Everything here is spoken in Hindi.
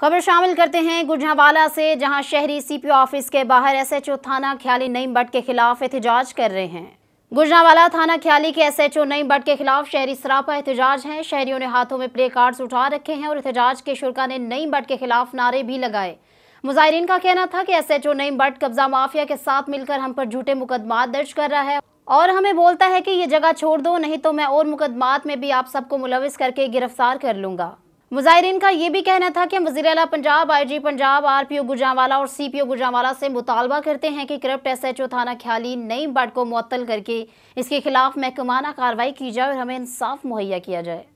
खबर शामिल करते हैं गुजरावाला से जहां शहरी सीपीओ ऑफिस के बाहर एसएचओ थाना ख्याली नईम भट्ट के खिलाफ एहतजाज कर रहे हैं गुजरावाला थाना ख्याली के एसएचओ नईम भट्ट के खिलाफ शहरी सरापा एहतजाज है शहरियों ने हाथों में प्ले कार्ड्स उठा रखे हैं और एहतजाज के शुरा ने नईम भट्ट के खिलाफ नारे भी लगाए मुजाहरीन का कहना था कि एस नईम भट्ट कब्जा माफिया के साथ मिलकर हम पर झूठे मुकदमा दर्ज कर रहा है और हमें बोलता है कि ये जगह छोड़ दो नहीं तो मैं और मुकदमात में भी आप सबको मुलविस करके गिरफ्तार कर लूंगा मुजाहरीन का ये भी कहना था कि वजी अला Punjab I G Punjab R P O गुजावाला और सी पी ओ गुजावाला से मुतालबा करते हैं कि करप्ट एस एच ओ थाना ख्याली नई बाट को मअतल करके इसके खिलाफ महकमाना कार्रवाई की जाए और हमें इंसाफ मुहैया किया जाए